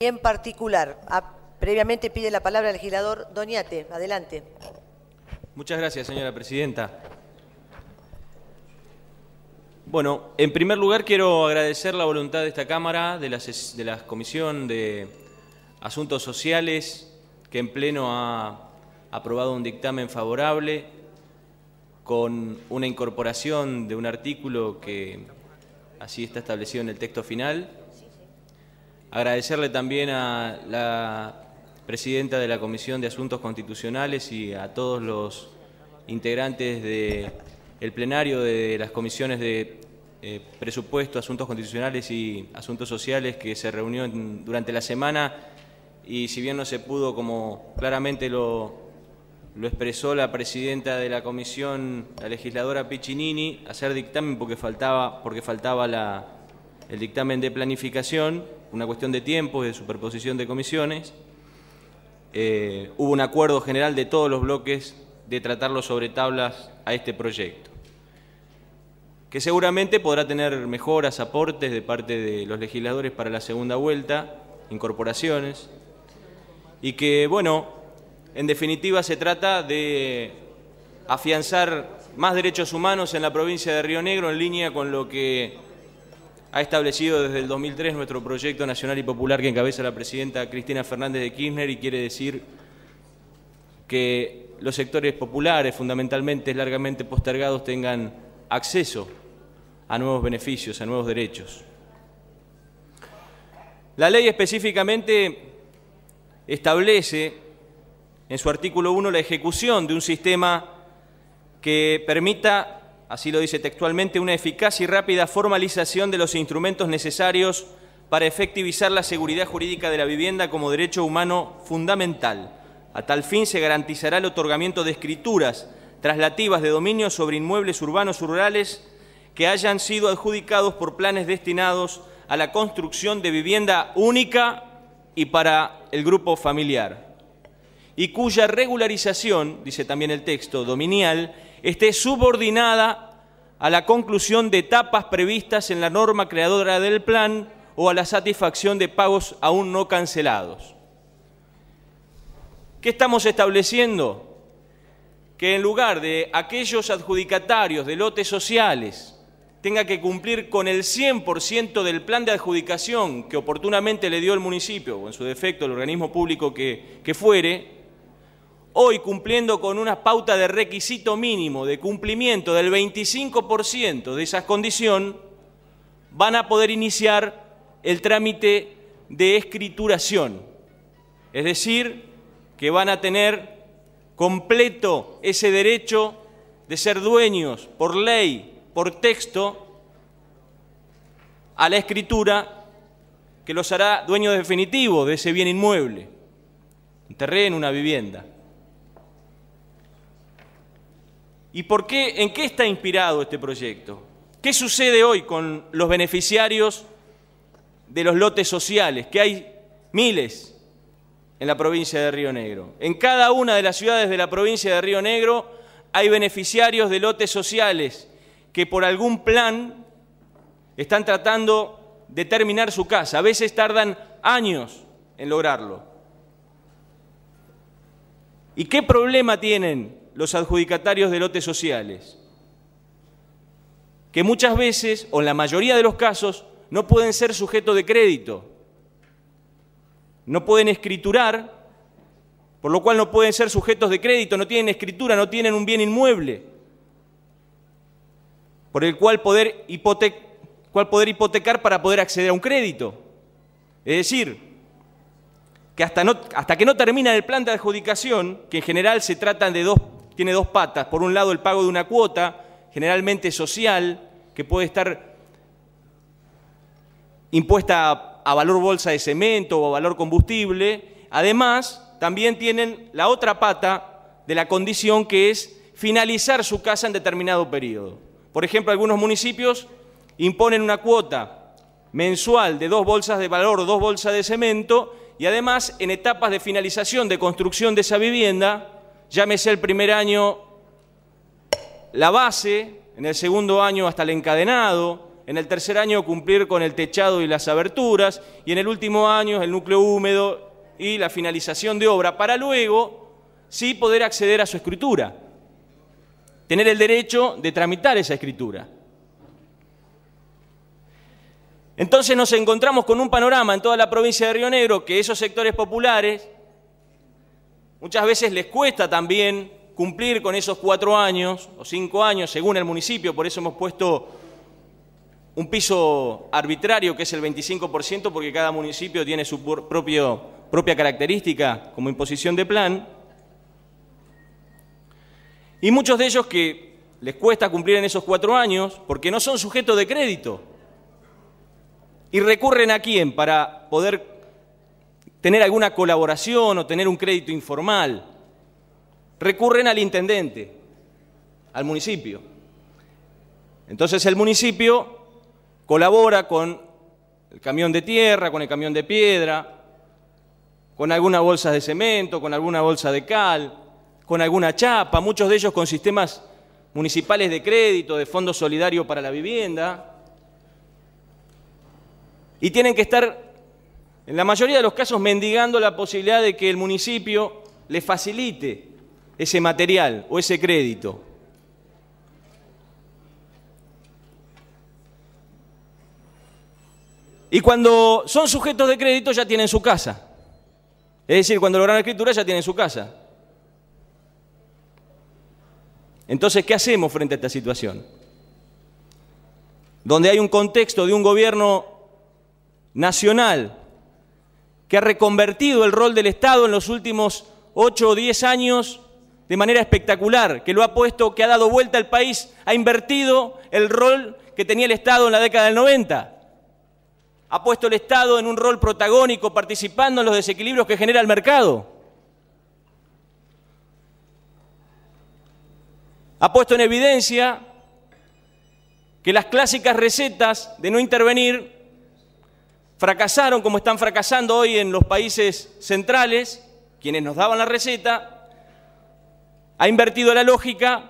en particular. previamente pide la palabra el legislador Doñate. Adelante. Muchas gracias, señora presidenta. Bueno, en primer lugar quiero agradecer la voluntad de esta Cámara, de la Comisión de Asuntos Sociales, que en pleno ha aprobado un dictamen favorable con una incorporación de un artículo que así está establecido en el texto final Agradecerle también a la presidenta de la Comisión de Asuntos Constitucionales y a todos los integrantes del plenario de las comisiones de eh, presupuesto, asuntos constitucionales y asuntos sociales que se reunió durante la semana y si bien no se pudo, como claramente lo, lo expresó la presidenta de la comisión, la legisladora Piccinini, hacer dictamen porque faltaba, porque faltaba la, el dictamen de planificación, una cuestión de tiempo y de superposición de comisiones. Eh, hubo un acuerdo general de todos los bloques de tratarlo sobre tablas a este proyecto, que seguramente podrá tener mejoras, aportes de parte de los legisladores para la segunda vuelta, incorporaciones, y que, bueno, en definitiva se trata de afianzar más derechos humanos en la provincia de Río Negro en línea con lo que ha establecido desde el 2003 nuestro proyecto nacional y popular que encabeza la presidenta Cristina Fernández de Kirchner y quiere decir que los sectores populares, fundamentalmente largamente postergados, tengan acceso a nuevos beneficios, a nuevos derechos. La ley específicamente establece en su artículo 1 la ejecución de un sistema que permita así lo dice textualmente, una eficaz y rápida formalización de los instrumentos necesarios para efectivizar la seguridad jurídica de la vivienda como derecho humano fundamental. A tal fin se garantizará el otorgamiento de escrituras traslativas de dominio sobre inmuebles urbanos rurales que hayan sido adjudicados por planes destinados a la construcción de vivienda única y para el grupo familiar, y cuya regularización, dice también el texto dominial, esté subordinada a la conclusión de etapas previstas en la norma creadora del plan o a la satisfacción de pagos aún no cancelados. ¿Qué estamos estableciendo? Que en lugar de aquellos adjudicatarios de lotes sociales tenga que cumplir con el 100% del plan de adjudicación que oportunamente le dio el municipio o en su defecto el organismo público que, que fuere, hoy cumpliendo con una pauta de requisito mínimo de cumplimiento del 25% de esa condición, van a poder iniciar el trámite de escrituración. Es decir, que van a tener completo ese derecho de ser dueños por ley, por texto, a la escritura que los hará dueños definitivos de ese bien inmueble, un terreno, una vivienda. ¿Y por qué, en qué está inspirado este proyecto? ¿Qué sucede hoy con los beneficiarios de los lotes sociales? Que hay miles en la provincia de Río Negro. En cada una de las ciudades de la provincia de Río Negro hay beneficiarios de lotes sociales que por algún plan están tratando de terminar su casa. A veces tardan años en lograrlo. ¿Y qué problema tienen los adjudicatarios de lotes sociales, que muchas veces, o en la mayoría de los casos, no pueden ser sujetos de crédito, no pueden escriturar, por lo cual no pueden ser sujetos de crédito, no tienen escritura, no tienen un bien inmueble, por el cual poder, hipotecar, para poder acceder a un crédito. Es decir, que hasta, hasta que no termina el plan de adjudicación, que en general se tratan de dos tiene dos patas. Por un lado, el pago de una cuota, generalmente social, que puede estar impuesta a, valor bolsa de cemento o a valor combustible. Además, también tienen la otra pata de la condición que es finalizar su casa en determinado periodo. Por ejemplo, algunos municipios imponen una cuota mensual de dos bolsas de valor o dos bolsas de cemento y además en etapas de finalización de construcción de esa vivienda llámese el primer año la base, en el segundo año hasta el encadenado, en el tercer año cumplir con el techado y las aberturas, y en el último año el núcleo húmedo y la finalización de obra, para luego sí poder acceder a su escritura, tener el derecho de tramitar esa escritura. Entonces nos encontramos con un panorama en toda la provincia de Río Negro que esos sectores populares Muchas veces les cuesta también cumplir con esos cuatro años o cinco años, según el municipio, por eso hemos puesto un piso arbitrario que es el 25%, porque cada municipio tiene su propia característica como imposición de plan. Y muchos de ellos que les cuesta cumplir en esos cuatro años porque no son sujetos de crédito. ¿Y recurren a quién para poder tener alguna colaboración o tener un crédito informal. Recurren al intendente, al municipio. Entonces el municipio colabora con el camión de tierra, con el camión de piedra, con algunas bolsas de cemento, con alguna bolsa de cal, con alguna chapa, muchos de ellos con sistemas municipales de crédito, de fondo solidario para la vivienda. Y tienen que estar en la mayoría de los casos mendigando la posibilidad de que el municipio le facilite ese material o ese crédito. Y cuando son sujetos de crédito ya tienen su casa. Es decir, cuando logran la escritura ya tienen su casa. Entonces, ¿qué hacemos frente a esta situación? Donde hay un contexto de un gobierno nacional que ha reconvertido el rol del Estado en los últimos 8 o 10 años de manera espectacular, que lo ha puesto, que ha dado vuelta al país, ha invertido el rol que tenía el Estado en la década del 90. Ha puesto el Estado en un rol protagónico, participando en los desequilibrios que genera el mercado. Ha puesto en evidencia que las clásicas recetas de no intervenir fracasaron como están fracasando hoy en los países centrales, quienes nos daban la receta, ha invertido la lógica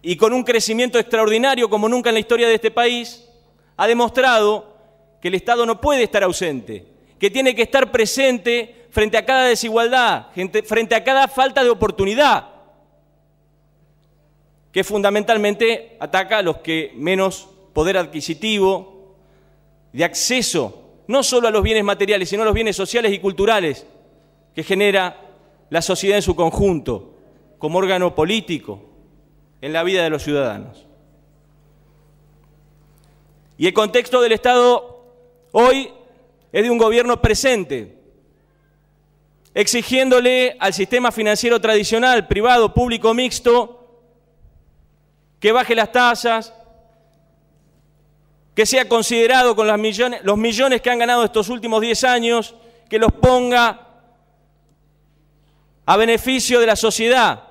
y con un crecimiento extraordinario como nunca en la historia de este país, ha demostrado que el Estado no puede estar ausente, que tiene que estar presente frente a cada desigualdad, frente a cada falta de oportunidad, que fundamentalmente ataca a los que menos poder adquisitivo, de acceso, no solo a los bienes materiales, sino a los bienes sociales y culturales que genera la sociedad en su conjunto, como órgano político en la vida de los ciudadanos. Y el contexto del Estado hoy es de un gobierno presente, exigiéndole al sistema financiero tradicional, privado, público, mixto, que baje las tasas, que sea considerado con los millones, que han ganado estos últimos 10 años, que los ponga a beneficio de la sociedad,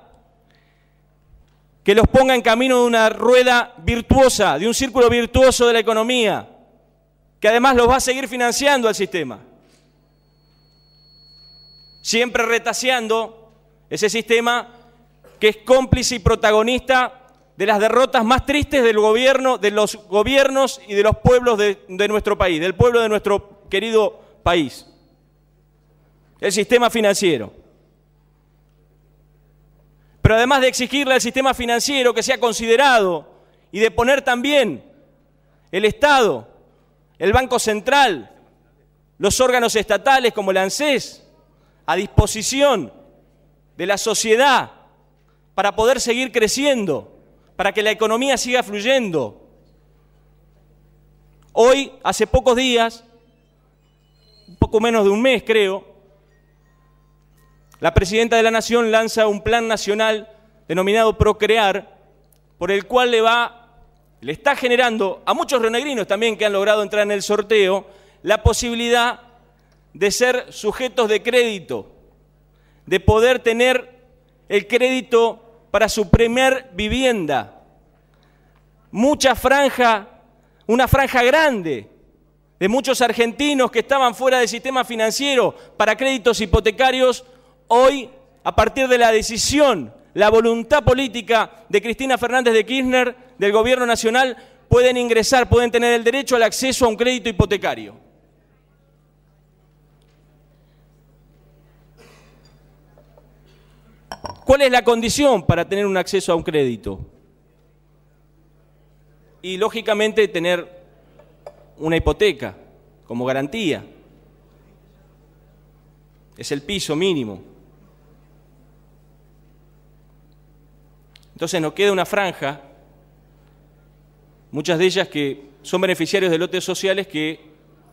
que los ponga en camino de una rueda virtuosa, de un círculo virtuoso de la economía, que además los va a seguir financiando al sistema. Siempre retaseando ese sistema que es cómplice y protagonista de las derrotas más tristes del gobierno, de los gobiernos y de los pueblos de, de nuestro país, del pueblo de nuestro querido país. El sistema financiero. Pero además de exigirle al sistema financiero que sea considerado y de poner también el Estado, el Banco Central, los órganos estatales como el ANSES, a disposición de la sociedad para poder seguir creciendo para que la economía siga fluyendo. Hoy, hace pocos días, un poco menos de un mes creo, la presidenta de la Nación lanza un plan nacional denominado Procrear, por el cual le va, le está generando a muchos renegrinos también que han logrado entrar en el sorteo, la posibilidad de ser sujetos de crédito, de poder tener el crédito para su primer vivienda. Mucha franja, una franja grande de muchos argentinos que estaban fuera del sistema financiero para créditos hipotecarios, hoy, a partir de la decisión, la voluntad política de Cristina Fernández de Kirchner, del Gobierno Nacional, pueden ingresar, pueden tener el derecho al acceso a un crédito hipotecario. ¿Cuál es la condición para tener un acceso a un crédito? Y lógicamente tener una hipoteca como garantía. Es el piso mínimo. Entonces nos queda una franja, muchas de ellas que son beneficiarios de lotes sociales que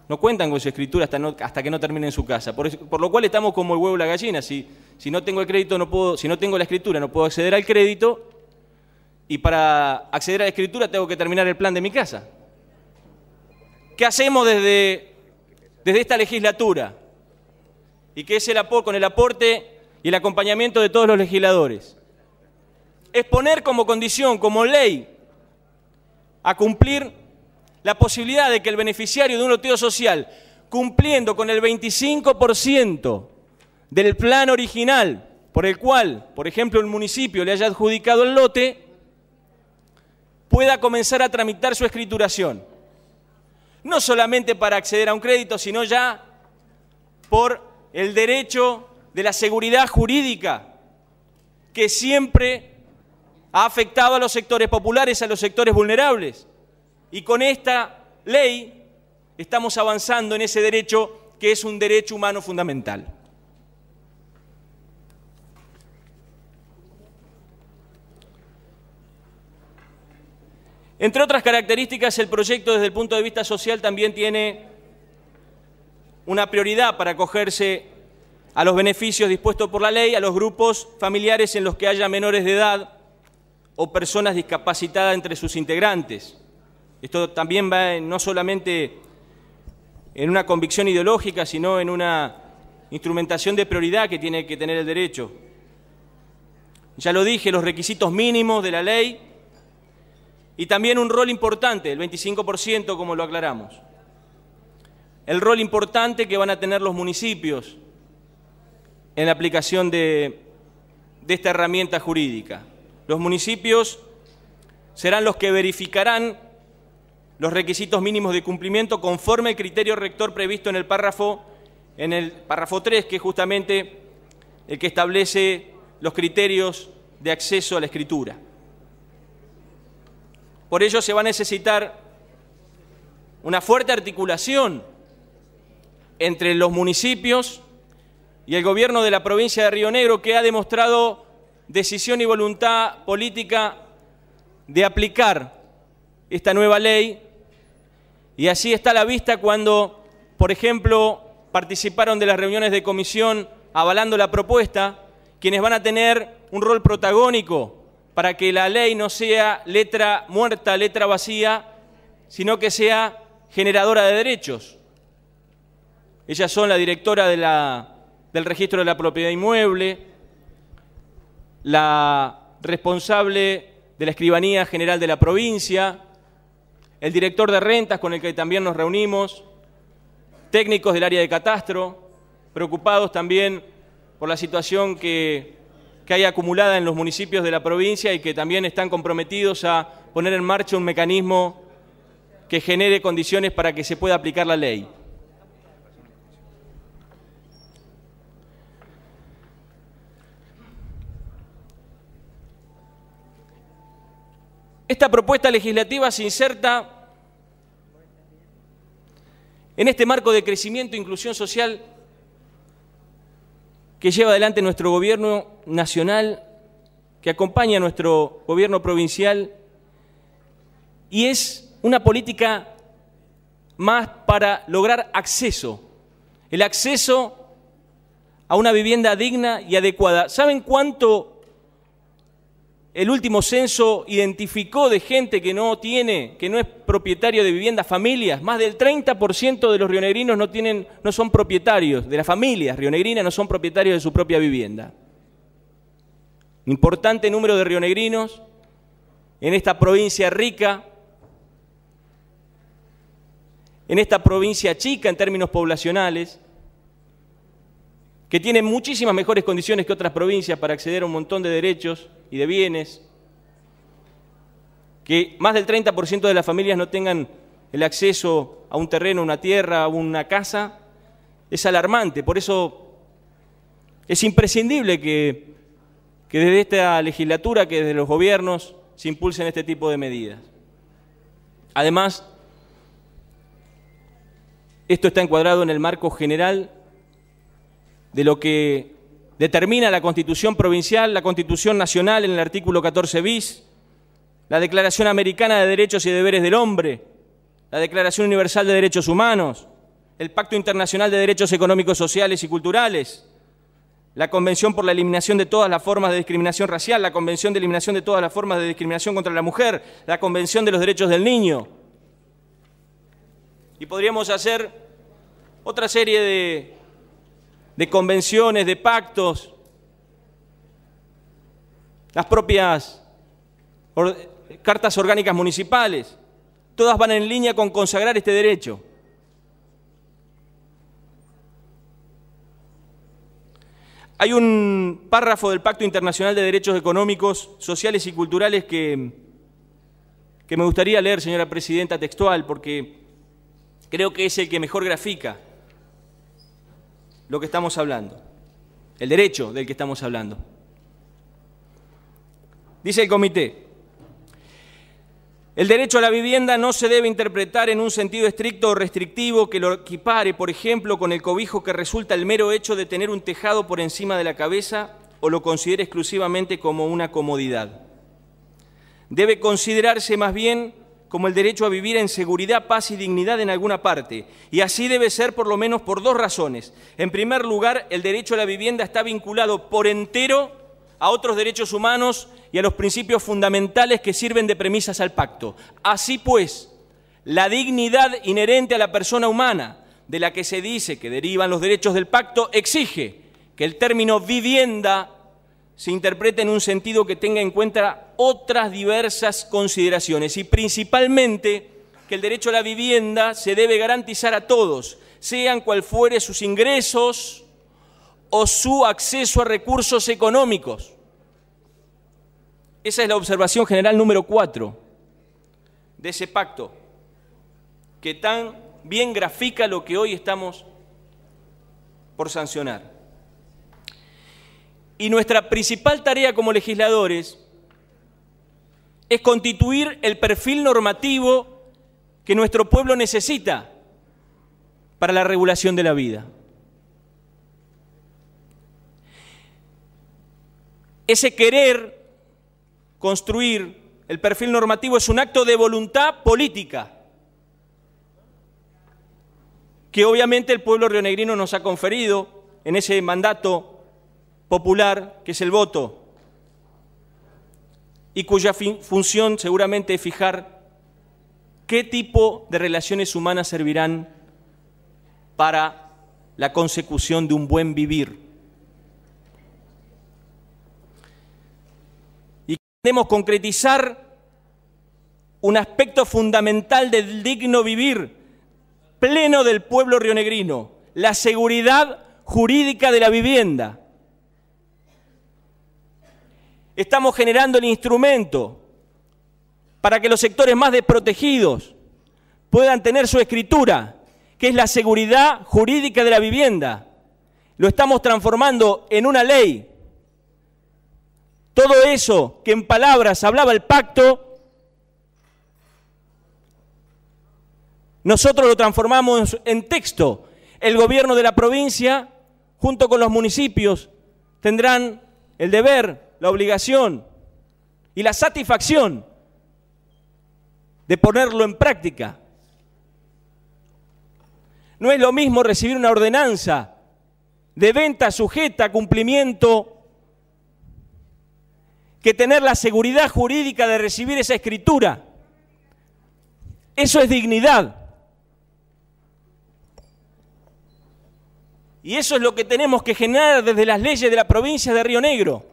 no cuentan con su escritura hasta, que no terminen su casa. Por, lo cual estamos como el huevo y la gallina. Si, si, no tengo el crédito, no puedo, si no tengo la escritura, no puedo acceder al crédito. Y para acceder a la escritura tengo que terminar el plan de mi casa. ¿Qué hacemos desde, esta legislatura? Y que es el con el aporte y el acompañamiento de todos los legisladores. Es poner como condición, como ley, a cumplir la posibilidad de que el beneficiario de un loteo social, cumpliendo con el 25% del plan original por el cual, por ejemplo, el municipio le haya adjudicado el lote, pueda comenzar a tramitar su escrituración. No solamente para acceder a un crédito, sino ya por el derecho de la seguridad jurídica que siempre ha afectado a los sectores populares, a los sectores vulnerables. Y con esta ley estamos avanzando en ese derecho que es un derecho humano fundamental. Entre otras características, el proyecto desde el punto de vista social también tiene una prioridad para acogerse a los beneficios dispuestos por la ley, a los grupos familiares en los que haya menores de edad o personas discapacitadas entre sus integrantes. Esto también va no solamente en una convicción ideológica, sino en una instrumentación de prioridad que tiene que tener el derecho. Ya lo dije, los requisitos mínimos de la ley y también un rol importante, el 25% como lo aclaramos. El rol importante que van a tener los municipios en la aplicación de, esta herramienta jurídica. Los municipios serán los que verificarán los requisitos mínimos de cumplimiento conforme al criterio rector previsto en el párrafo en el párrafo 3, que es justamente el que establece los criterios de acceso a la escritura. Por ello se va a necesitar una fuerte articulación entre los municipios y el gobierno de la provincia de Río Negro, que ha demostrado decisión y voluntad política de aplicar esta nueva ley y así está la vista cuando, por ejemplo, participaron de las reuniones de comisión avalando la propuesta, quienes van a tener un rol protagónico para que la ley no sea letra muerta, letra vacía, sino que sea generadora de derechos. Ellas son la directora del registro de la propiedad inmueble, la responsable de la Escribanía General de la provincia, el director de rentas con el que también nos reunimos, técnicos del área de catastro, preocupados también por la situación que, que, hay acumulada en los municipios de la provincia y que también están comprometidos a poner en marcha un mecanismo que genere condiciones para que se pueda aplicar la ley. Esta propuesta legislativa se inserta en este marco de crecimiento e inclusión social que lleva adelante nuestro gobierno nacional, que acompaña a nuestro gobierno provincial, y es una política más para lograr acceso, el acceso a una vivienda digna y adecuada. ¿Saben cuánto el último censo identificó de gente que no tiene, que no es propietario de viviendas, familias. Más del 30% de los rionegrinos no, tienen, no son propietarios, de las familias rionegrinas no son propietarios de su propia vivienda. Importante número de rionegrinos en esta provincia rica, en esta provincia chica en términos poblacionales, que tiene muchísimas mejores condiciones que otras provincias para acceder a un montón de derechos y de bienes, que más del 30% de las familias no tengan el acceso a un terreno, una tierra, una casa, es alarmante. Por eso es imprescindible que, que desde esta legislatura, que desde los gobiernos, se impulsen este tipo de medidas. Además, esto está encuadrado en el marco general de lo que determina la Constitución Provincial, la Constitución Nacional en el artículo 14 bis, la Declaración Americana de Derechos y Deberes del Hombre, la Declaración Universal de Derechos Humanos, el Pacto Internacional de Derechos Económicos, Sociales y Culturales, la Convención por la Eliminación de todas las formas de discriminación racial, la Convención de Eliminación de todas las formas de discriminación contra la mujer, la Convención de los Derechos del Niño. Y podríamos hacer otra serie de de convenciones, de pactos, las propias cartas orgánicas municipales, todas van en línea con consagrar este derecho. Hay un párrafo del Pacto Internacional de Derechos Económicos, Sociales y Culturales que, que me gustaría leer, señora Presidenta, textual, porque creo que es el que mejor grafica lo que estamos hablando, el derecho del que estamos hablando. Dice el comité, el derecho a la vivienda no se debe interpretar en un sentido estricto o restrictivo que lo equipare, por ejemplo, con el cobijo que resulta el mero hecho de tener un tejado por encima de la cabeza o lo considere exclusivamente como una comodidad. Debe considerarse más bien como el derecho a vivir en seguridad, paz y dignidad en alguna parte. Y así debe ser por lo menos por dos razones. En primer lugar, el derecho a la vivienda está vinculado por entero a otros derechos humanos y a los principios fundamentales que sirven de premisas al pacto. Así pues, la dignidad inherente a la persona humana, de la que se dice que derivan los derechos del pacto, exige que el término vivienda se interprete en un sentido que tenga en cuenta otras diversas consideraciones y principalmente que el derecho a la vivienda se debe garantizar a todos, sean cual fuere sus ingresos o su acceso a recursos económicos. Esa es la observación general número cuatro de ese pacto, que tan bien grafica lo que hoy estamos por sancionar. Y nuestra principal tarea como legisladores es constituir el perfil normativo que nuestro pueblo necesita para la regulación de la vida. Ese querer construir el perfil normativo es un acto de voluntad política que obviamente el pueblo rionegrino nos ha conferido en ese mandato popular que es el voto y cuya función seguramente es fijar qué tipo de relaciones humanas servirán para la consecución de un buen vivir. Y queremos concretizar un aspecto fundamental del digno vivir pleno del pueblo rionegrino, la seguridad jurídica de la vivienda. Estamos generando el instrumento para que los sectores más desprotegidos puedan tener su escritura, que es la seguridad jurídica de la vivienda. Lo estamos transformando en una ley. Todo eso que en palabras hablaba el pacto, nosotros lo transformamos en texto. El gobierno de la provincia, junto con los municipios, tendrán el deber la obligación y la satisfacción de ponerlo en práctica. No es lo mismo recibir una ordenanza de venta sujeta a cumplimiento que tener la seguridad jurídica de recibir esa escritura. Eso es dignidad. Y eso es lo que tenemos que generar desde las leyes de la provincia de Río Negro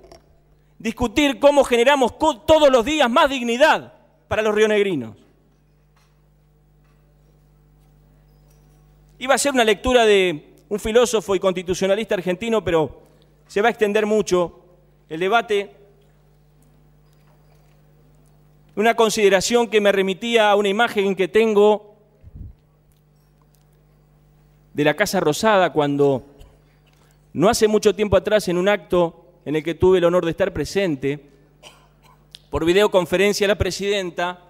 discutir cómo generamos todos los días más dignidad para los rionegrinos. Iba a ser una lectura de un filósofo y constitucionalista argentino, pero se va a extender mucho el debate. Una consideración que me remitía a una imagen que tengo de la Casa Rosada cuando no hace mucho tiempo atrás en un acto en el que tuve el honor de estar presente, por videoconferencia la presidenta,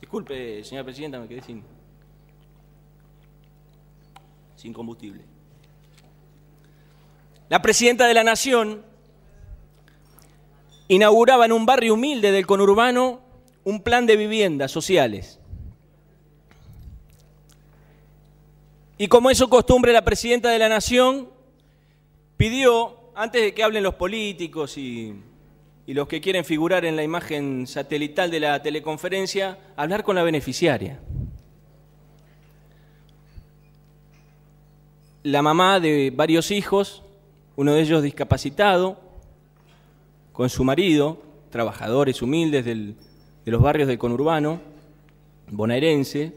disculpe señora presidenta, me quedé sin, combustible, la presidenta de la Nación inauguraba en un barrio humilde del conurbano un plan de viviendas sociales. Y como es su costumbre, la presidenta de la Nación pidió, antes de que hablen los políticos y, los que quieren figurar en la imagen satelital de la teleconferencia, hablar con la beneficiaria. La mamá de varios hijos, uno de ellos discapacitado, con su marido, trabajadores humildes de los barrios del conurbano, bonaerense,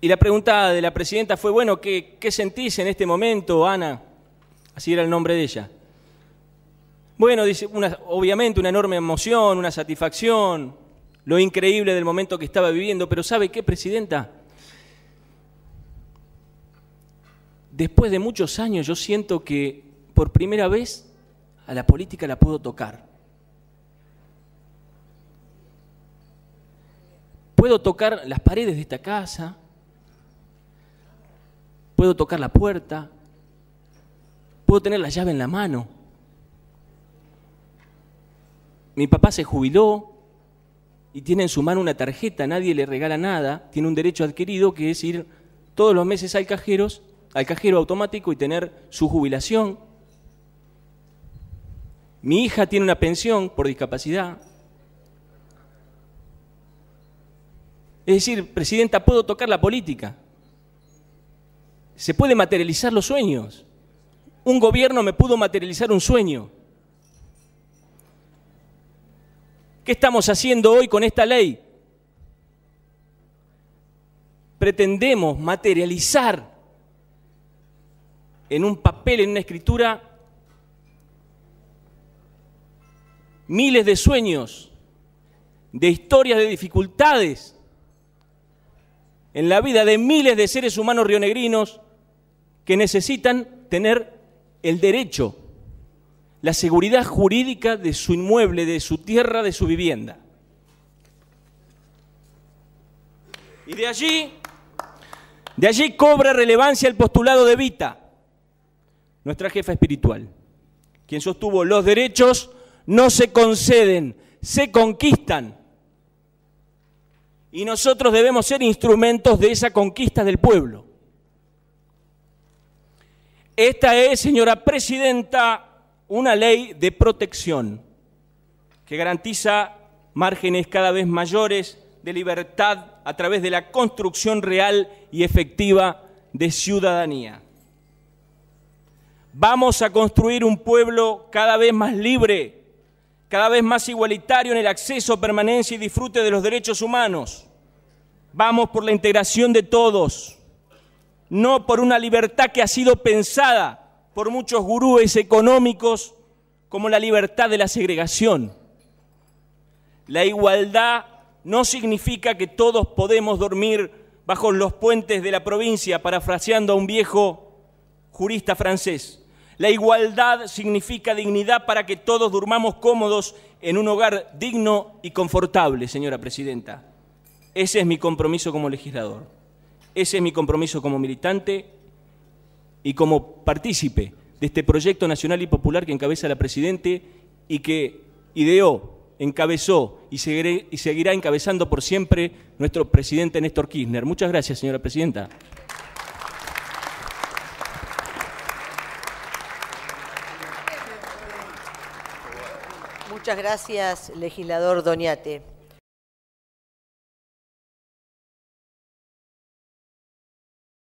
Y la pregunta de la presidenta fue, bueno, ¿qué, sentís en este momento, Ana? Así era el nombre de ella. Bueno, dice, obviamente una enorme emoción, una satisfacción, lo increíble del momento que estaba viviendo, pero ¿sabe qué, presidenta? Después de muchos años yo siento que por primera vez a la política la puedo tocar. Puedo tocar las paredes de esta casa, puedo tocar la puerta, puedo tener la llave en la mano. Mi papá se jubiló y tiene en su mano una tarjeta, nadie le regala nada, tiene un derecho adquirido que es ir todos los meses al, cajeros, al cajero automático y tener su jubilación. Mi hija tiene una pensión por discapacidad. Es decir, Presidenta, puedo tocar la política se puede materializar los sueños. Un gobierno me pudo materializar un sueño. ¿Qué estamos haciendo hoy con esta ley? Pretendemos materializar en un papel, en una escritura, miles de sueños, de historias de dificultades en la vida de miles de seres humanos rionegrinos que necesitan tener el derecho, la seguridad jurídica de su inmueble, de su tierra, de su vivienda. Y de allí, de allí cobra relevancia el postulado de Vita, nuestra jefa espiritual, quien sostuvo los derechos no se conceden, se conquistan. Y nosotros debemos ser instrumentos de esa conquista del pueblo. Esta es, señora presidenta, una ley de protección que garantiza márgenes cada vez mayores de libertad a través de la construcción real y efectiva de ciudadanía. Vamos a construir un pueblo cada vez más libre, cada vez más igualitario en el acceso, permanencia y disfrute de los derechos humanos. Vamos por la integración de todos no por una libertad que ha sido pensada por muchos gurúes económicos como la libertad de la segregación. La igualdad no significa que todos podemos dormir bajo los puentes de la provincia, parafraseando a un viejo jurista francés. La igualdad significa dignidad para que todos durmamos cómodos en un hogar digno y confortable, señora presidenta. Ese es mi compromiso como legislador. Ese es mi compromiso como militante y como partícipe de este proyecto nacional y popular que encabeza la Presidente y que ideó, encabezó y, y seguirá encabezando por siempre nuestro Presidente Néstor Kirchner. Muchas gracias, señora Presidenta. Muchas gracias, legislador Doñate.